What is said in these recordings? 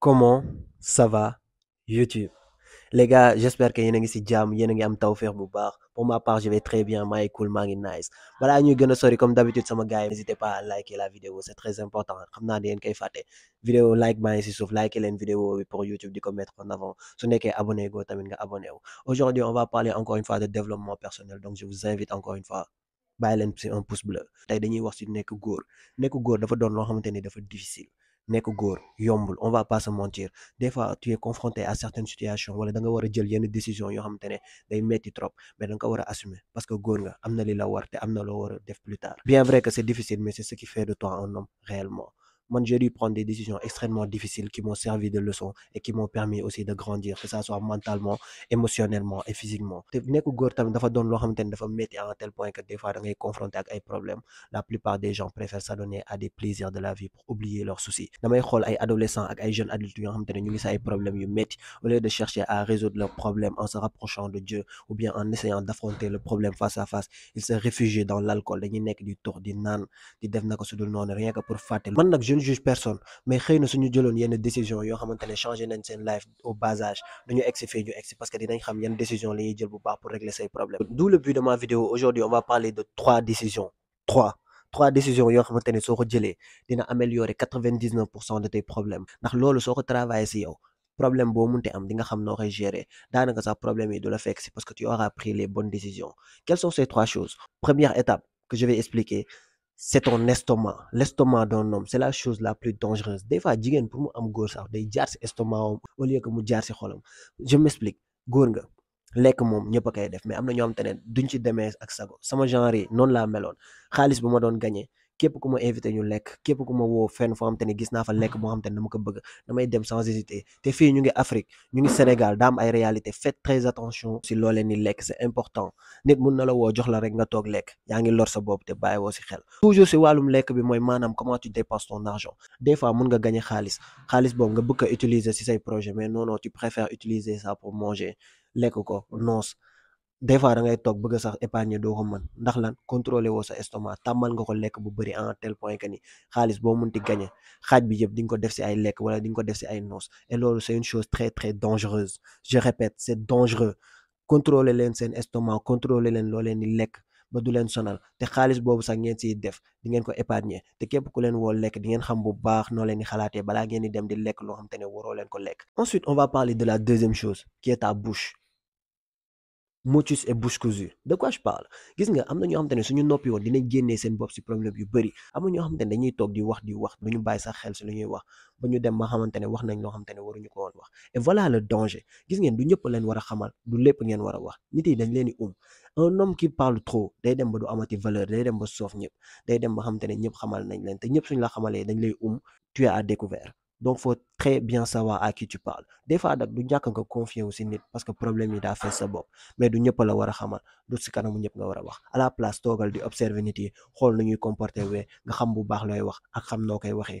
comment ça va YouTube les gars j'espère que y a ci a am pour ma part je vais très bien My cool je nice Voilà, nous, comme d'habitude sama gars n'hésitez pas à liker la vidéo c'est très important xam vous ne yéen vidéo like ma ci liker la vidéo pour YouTube de ko mettre en avant su nekkee abonné go abonné aujourd'hui on va parler encore une fois de développement personnel donc je vous invite encore une fois à leen un pouce bleu tey dañuy wax ci difficile on ne yombul on va pas se mentir des fois tu es confronté à certaines situations wala da nga wara a jël yene décision yo xamante day metti trop mais da nga wara assumer parce que góor nga amna li la war te def plus tard bien vrai que c'est difficile mais c'est ce qui fait de toi un homme réellement moi j'ai dû prendre des décisions extrêmement difficiles qui m'ont servi de leçon et qui m'ont permis aussi de grandir que ça soit mentalement émotionnellement et physiquement te nekk góor tamit dafa don lo xamante dafa metti à un tel point que des fois da ngay confronté ak ay problèmes la plupart des gens préfèrent s'adonner à des plaisirs de la vie pour oublier leurs soucis damay xol ay adolescents ak ay jeunes adultes yo xamante ne ñu ngi sa ay problèmes yu metti au lieu de chercher à résoudre leurs problèmes en se rapprochant de Dieu ou bien en essayant d'affronter le problème face à face ils se réfugient dans l'alcool dañuy nek du tour di nan di def naka su dul rien que pour fatel. man ne juge personne mais xeyna suñu jëloon yenn décision yo xamantene changer nañ sen life au bas âge duñu egsi ñu egsi parce que dinañ xam yan décision la jël bu baax pour régler ses problèmes. d'où le but de ma vidéo aujourd'hui on va parler de trois décisions trois trois décisions yo xamantene soko jëlé dina améliorer 99% de tes problèmes ndax lolu soko travailler ci yow. problème bo munte am di nga xam no koy gérer daanaka sa problème yi du la fekk parce que tu auras pris les bonnes décisions quelles sont ces trois choses première étape que je vais expliquer c'est ton estomac l'estomac d'un homme c'est la chose la plus dangereuse des fois je pour moi, am day estomac au lieu que je m'explique góor nga lek mom ñëpp a def mais am duñ ci démé ak sago sama genre non la mélone bu ma gagner képp ku ma invité ñu lekk képp ku ma woo fenn foo xam te gis naa fa lekk moo xam te dama ko bëgg damay dem sans hésiter te fii ñu ngi Afrique ñu ngi Sénégal daa am ay réalité faites très attention si loo leen di lekk c'est important nit mun na la woo jox la rek nga toog lekk yaa ngi lor sa bopp te bàyyi woo si xel toujours si wàllum lekk bi mooy maanaam comment tu dépenses ton argent des fois mun nga gagner xaalis xaalis boobu nga bëgg ko utiliser si say projet mais non non tu préfères utiliser ça pour manger lekk ko noos des fois da ngay tok bëgg sax épargner do ko man ndax lan contrôler wo sa estomac tamal nga ko lekk bu en tel point que ni xaalis bo muñti gagné xaj bi yëpp di nga ko def ci ay lekk wala di nga ko def ci ay et lolu c'est une chose très très dangereuse je répète c'est dangereux contrôler len sen estomac contrôler len loo leen ba du len sonal te xaalis bobu sax ngeen ci def di ngeen ko épargner te képp ku len wo lekk di ngeen xam bu baax no leen di dem di lekk lo xam te ne ko lekk ensuite on va parler de la deuxième chose qui est ta bouche motus et bouche cousue de quoi je parle gis nga amna ñu xamantene suñu si problème yu bari. Amna ñu xamantene dañuy tok di wax di wax ñu bàyyi sax xel si ñuy wax ba dem et voilà le danger gis ngeen du ñëpp leen wara xamal du lepp ngeen wara wax nit yi dañ leen di um. un homme qui parle trop day dem ba amati valeur day dem ba sof ñëpp day dem ba xamantene xamal nañ leen te ñëpp la dañ lay um, tu es à découvert donc faut très bien savoir à qui tu parles des fois nag du ñak nga confier aussi nit parce que problème yi a fait sa bop mais du ñëpp la wara xamal du ci kanam ñëpp nga wara wax à la place togal di observer nit yi xol nu ñuy comporter wee nga xam bu baax looy wax ak xam noo koy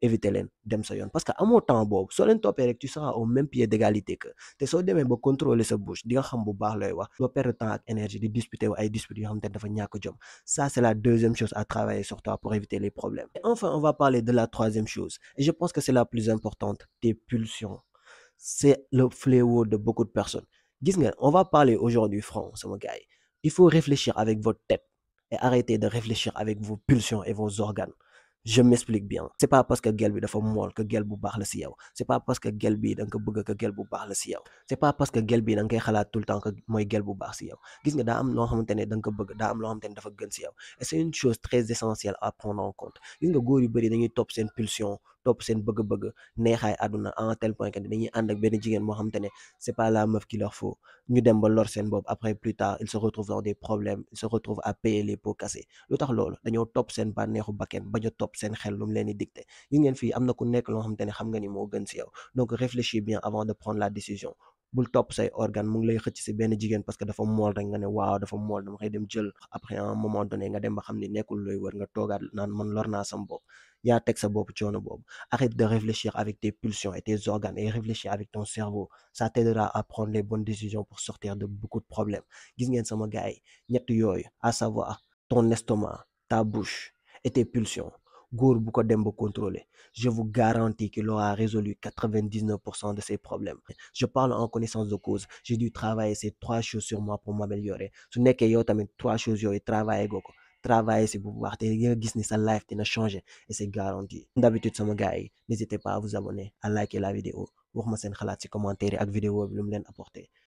éviter les dem sa mon parce que mon temps même so len topé rek tu seras au même pied d'égalité que te so demee ba contrôler ce bouche di nga xam bu baax lay wax perdre temps ak énergie di disputer de ay dispute yo xam dafa ñàkk ça c'est la deuxième chose à travailler sur toi pour éviter les problèmes et enfin on va parler de la troisième chose et je pense que c'est la plus importante tes pulsions c'est le fléau de beaucoup de personnes gis nga on va parler aujourd'hui franc sama gars il faut réfléchir avec votre tête et arrêter de réfléchir avec vos pulsions et vos organes je m'explique bien c'est pas parce que gel a dafa mol que gel bu la si yow c'est pas parce que gel bi da que gel bu la yow c'est pas parce que gel bi da tout le temps que moy gel bu yow nga am am et c'est une chose très essentielle à prendre en compte nga yu dañuy pulsion Top sen bëgg-bëgg neexaay aduna en tel point que dañuy and ak ben jigen mo xamantene c'est pas la meuf qui leur faut ñu dem ba lor sen bob. après plus tard ils se retrouvent dans des problèmes ils se retrouvent à payer les pots cassés lu tax dañu top sen seen bànneexu bakken bañ top sen seen xel lu mu dicté yu ngeen fi amna ku nekk lo xamantene xam nga ni mo gën ci yow donc réfléchis bien avant de prendre la décision bul top, say organe mu ngi lay xëcc si benn jigéen parce que dafa mool rek nga ne waaw dafa mool dama koy dem jël après un moment donné nga dem ba xam ne nekkul looy wër nga toogaat naan man lor naa sam bopp yaa teg sa bopp coono boobu arrête de réfléchir avec tes pulsions et tes organes et réfléchir avec ton cerveau ça t'aidera à prendre les bonnes décisions pour sortir de beaucoup de problèmes gis ngeen sama gars yi ñett yooyu à savoir ton estomac ta bouche et tes pulsions ko contrôler je vous garantis qu'il aura résolu 99% de ses problèmes je parle en connaissance de cause j'ai dû travailler ces trois choses sur moi pour m'améliorer Ce n'est que trois choses yo travailler goko. travailler c'est bu Tu te nga gis ni sa life dina changer et c'est garanti d'habitude mon gars n'hésitez pas à vous abonner à liker la vidéo vous ma seen xalaat commentaire et ak vidéo bi apporter